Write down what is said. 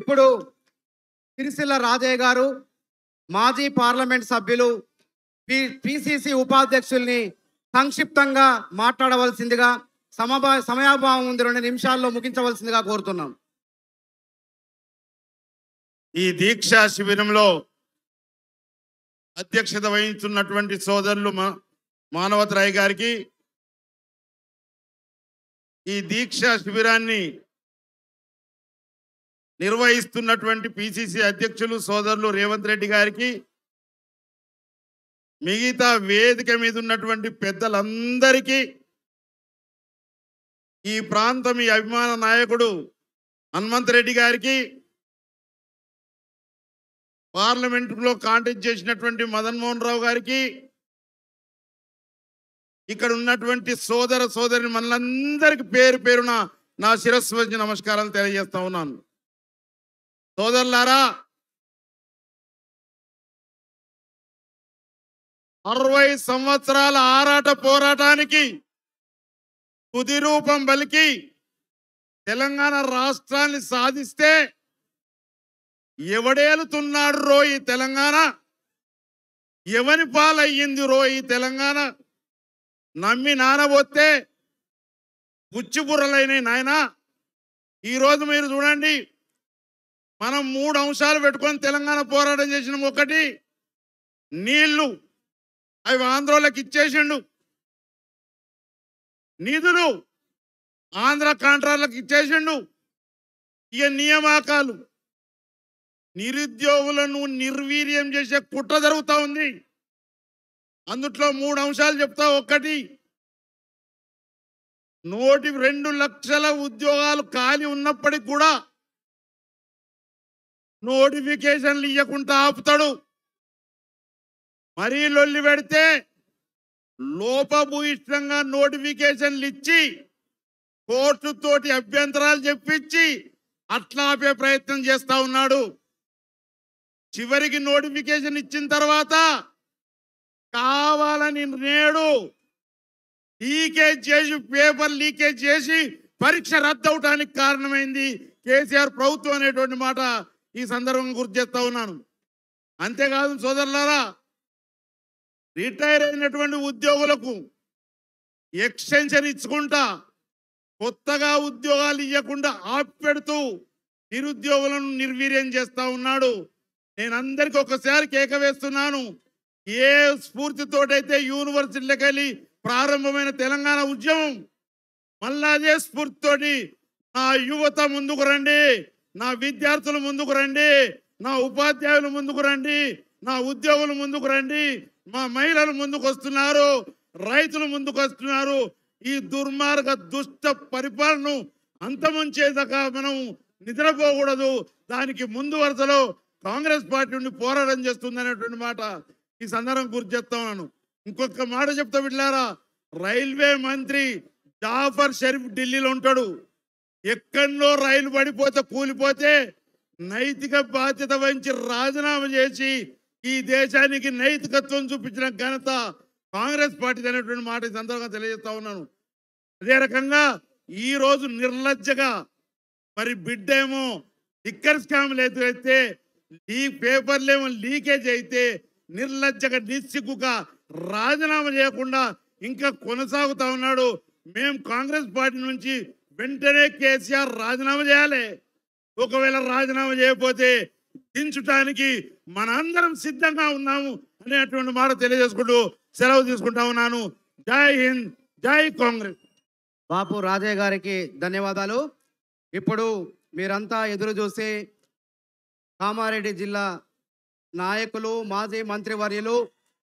ఇప్పుడు సిరిసిల్ల రాజయ్య గారు మాజీ పార్లమెంట్ సభ్యులు పిసిసి ఉపాధ్యక్షుల్ని సంక్షిప్తంగా మాట్లాడవలసిందిగా సమభా సమయాభావం ఉంది రెండు నిమిషాల్లో ముగించవలసిందిగా కోరుతున్నాం ఈ దీక్షా శిబిరంలో అధ్యక్షత వహించున్నటువంటి సోదరులు మానవతరాయ్ గారికి ఈ దీక్షా శిబిరాన్ని నిర్వహిస్తున్నటువంటి పిసిసి అధ్యక్షులు సోదరులు రేవంత్ రెడ్డి గారికి మిగతా వేదిక మీద ఉన్నటువంటి పెద్దలందరికీ ఈ ప్రాంతం ఈ అభిమాన నాయకుడు హనుమంత్ రెడ్డి గారికి పార్లమెంటులో కాంటాక్ట్ చేసినటువంటి మదన్మోహన్ రావు గారికి ఇక్కడ ఉన్నటువంటి సోదర సోదరిని మనందరికి పేరు పేరున నా శిరస్సు నమస్కారాలు తెలియజేస్తా ఉన్నాను సోదరులారా అరవై సంవత్సరాల ఆరాట పోరాటానికి తుది రూపం బలికి తెలంగాణ రాష్ట్రాన్ని సాధిస్తే ఎవడేలుతున్నాడు రో ఈ తెలంగాణ ఎవని పాలయ్యింది రో ఈ తెలంగాణ నమ్మి నానబోతే బుచ్చిబుర్రలైన నాయన ఈరోజు మీరు చూడండి మనం మూడు అంశాలు పెట్టుకొని తెలంగాణ పోరాటం చేసిన ఒకటి నీళ్లు అవి ఆంధ్రలోకి ఇచ్చేసిండు నిధులు ఆంధ్ర కాంట్రాక్టర్లకు ఇచ్చేసిండు ఇక నియామకాలు నిరుద్యోగులను నిర్వీర్యం చేసే కుట్ర జరుగుతూ ఉంది అందుట్లో మూడు అంశాలు చెప్తా ఒకటి నూటి రెండు లక్షల ఉద్యోగాలు ఖాళీ ఉన్నప్పటికి కూడా నోటిఫికేషన్లు ఇవ్వకుండా ఆపుతాడు మరీ లొల్లి పెడితే లోపభూయిష్టంగా నోటిఫికేషన్లు ఇచ్చి కోర్టుతోటి అభ్యంతరాలు చెప్పించి అట్లా ఆపే ప్రయత్నం చేస్తా ఉన్నాడు చివరికి నోటిఫికేషన్ ఇచ్చిన తర్వాత కావాలని నేడు లీకేజ్ చేసి పేపర్ లీకేజ్ చేసి పరీక్ష రద్దు అవడానికి కారణమైంది కేసీఆర్ ప్రభుత్వం అనేటువంటి మాట ఈ సందర్భం గుర్తు చేస్తా ఉన్నాను అంతేకాదు సోదరులారా రిటైర్ అయినటువంటి ఉద్యోగులకు ఎక్స్టెన్షన్ ఇచ్చుకుంటా కొత్తగా ఉద్యోగాలు ఇవ్వకుండా ఆపెడుతూ నిరుద్యోగులను నిర్వీర్యం చేస్తా ఉన్నాడు నేను అందరికీ ఒకసారి కేక వేస్తున్నాను ఏ స్ఫూర్తితోటైతే యూనివర్సిటీలకు వెళ్ళి ప్రారంభమైన తెలంగాణ ఉద్యమం మళ్ళా అదే స్ఫూర్తితోటి ఆ యువత ముందుకు రండి నా విద్యార్థులు ముందుకు రండి నా ఉపాధ్యాయులు ముందుకు రండి నా ఉద్యోగులు ముందుకు రండి మా మహిళలు ముందుకు వస్తున్నారు రైతులు ముందుకు వస్తున్నారు ఈ దుర్మార్గ దుష్ట పరిపాలన అంతముంచేదాకా మనం నిద్రపోకూడదు దానికి ముందు వరుసలో కాంగ్రెస్ పార్టీ నుండి పోరాటం చేస్తుంది అనేటువంటి మాట ఈ సందర్భం గుర్తు చెప్తా ఉన్నాను ఇంకొక మాట చెప్తా బిడ్డారా రైల్వే మంత్రి జాఫర్ షరీఫ్ ఢిల్లీలో ఉంటాడు ఎక్కడో రైలు పడిపోతే కూలిపోతే నైతిక బాధ్యత వహించి రాజీనామా చేసి ఈ దేశానికి నైతికత్వం చూపించిన ఘనత కాంగ్రెస్ పార్టీ అనేటువంటి మాట సందర్భంగా తెలియజేస్తా ఉన్నాను అదే రకంగా ఈరోజు నిర్లజ్జగా మరి బిడ్డ ఏమో స్కామ్ స్కామ్లు ఎదురైతే ఈ పేపర్లు ఏమో లీకేజ్ అయితే నిర్లజ్జగా నిస్సిగ్గుగా రాజీనామా చేయకుండా ఇంకా కొనసాగుతా ఉన్నాడు మేము కాంగ్రెస్ పార్టీ నుంచి వెంటనే కేసీఆర్ రాజీనామా చేయాలి ఒకవేళ రాజీనామా చేయకపోతే దించడానికి మనందరం సిద్ధంగా ఉన్నాము అనేటువంటి మాట తెలియజేసుకుంటూ సెలవు తీసుకుంటా ఉన్నాను జై హింద్ జై కాంగ్రెస్ బాపు రాజయ్య గారికి ధన్యవాదాలు ఇప్పుడు మీరంతా ఎదురు చూసే కామారెడ్డి జిల్లా నాయకులు మాజీ మంత్రివర్యులు